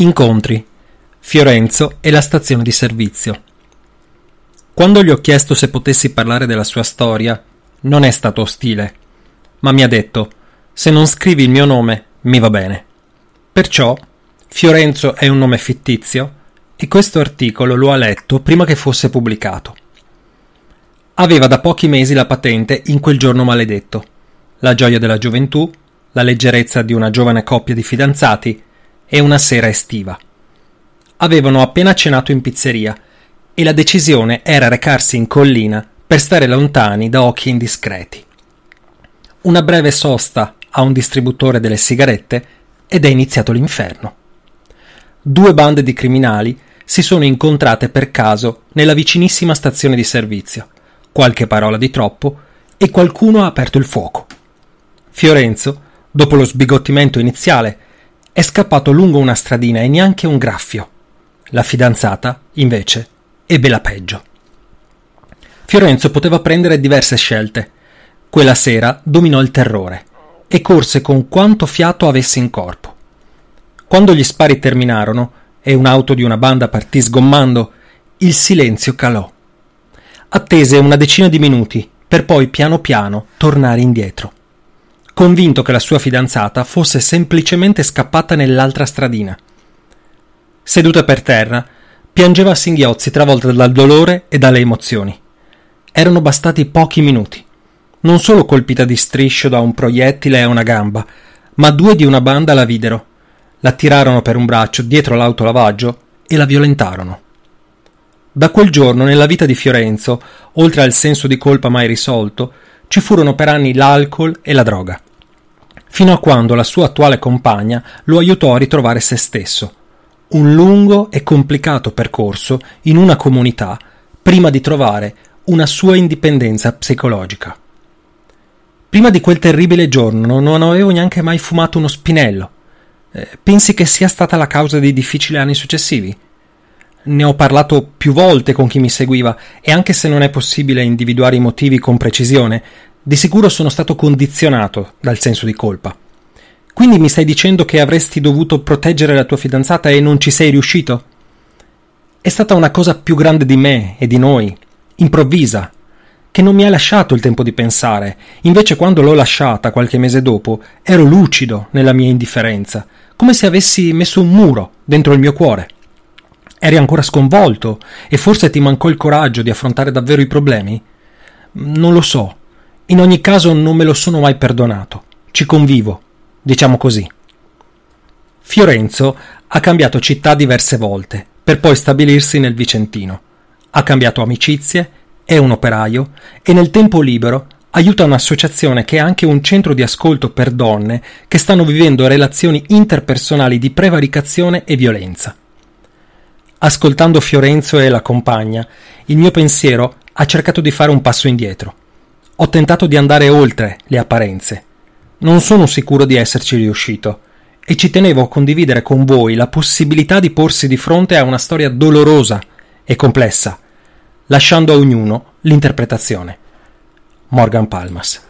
Incontri. Fiorenzo e la stazione di servizio. Quando gli ho chiesto se potessi parlare della sua storia, non è stato ostile, ma mi ha detto: Se non scrivi il mio nome, mi va bene. Perciò, Fiorenzo è un nome fittizio e questo articolo lo ha letto prima che fosse pubblicato. Aveva da pochi mesi la patente in quel giorno maledetto. La gioia della gioventù, la leggerezza di una giovane coppia di fidanzati, e una sera estiva. Avevano appena cenato in pizzeria e la decisione era recarsi in collina per stare lontani da occhi indiscreti. Una breve sosta a un distributore delle sigarette ed è iniziato l'inferno. Due bande di criminali si sono incontrate per caso nella vicinissima stazione di servizio. Qualche parola di troppo e qualcuno ha aperto il fuoco. Fiorenzo, dopo lo sbigottimento iniziale è scappato lungo una stradina e neanche un graffio. La fidanzata, invece, ebbe la peggio. Fiorenzo poteva prendere diverse scelte. Quella sera dominò il terrore e corse con quanto fiato avesse in corpo. Quando gli spari terminarono e un'auto di una banda partì sgommando, il silenzio calò. Attese una decina di minuti per poi piano piano tornare indietro convinto che la sua fidanzata fosse semplicemente scappata nell'altra stradina. Seduta per terra, piangeva a singhiozzi travolta dal dolore e dalle emozioni. Erano bastati pochi minuti. Non solo colpita di striscio da un proiettile a una gamba, ma due di una banda la videro. La tirarono per un braccio dietro l'autolavaggio e la violentarono. Da quel giorno nella vita di Fiorenzo, oltre al senso di colpa mai risolto, ci furono per anni l'alcol e la droga fino a quando la sua attuale compagna lo aiutò a ritrovare se stesso. Un lungo e complicato percorso in una comunità prima di trovare una sua indipendenza psicologica. Prima di quel terribile giorno non avevo neanche mai fumato uno spinello. Eh, pensi che sia stata la causa dei difficili anni successivi? Ne ho parlato più volte con chi mi seguiva e anche se non è possibile individuare i motivi con precisione, di sicuro sono stato condizionato dal senso di colpa. Quindi mi stai dicendo che avresti dovuto proteggere la tua fidanzata e non ci sei riuscito? È stata una cosa più grande di me e di noi, improvvisa, che non mi ha lasciato il tempo di pensare. Invece quando l'ho lasciata qualche mese dopo, ero lucido nella mia indifferenza, come se avessi messo un muro dentro il mio cuore. Eri ancora sconvolto e forse ti mancò il coraggio di affrontare davvero i problemi? Non lo so, in ogni caso non me lo sono mai perdonato. Ci convivo, diciamo così. Fiorenzo ha cambiato città diverse volte, per poi stabilirsi nel Vicentino. Ha cambiato amicizie, è un operaio e nel tempo libero aiuta un'associazione che è anche un centro di ascolto per donne che stanno vivendo relazioni interpersonali di prevaricazione e violenza. Ascoltando Fiorenzo e la compagna, il mio pensiero ha cercato di fare un passo indietro. Ho tentato di andare oltre le apparenze. Non sono sicuro di esserci riuscito e ci tenevo a condividere con voi la possibilità di porsi di fronte a una storia dolorosa e complessa, lasciando a ognuno l'interpretazione. Morgan Palmas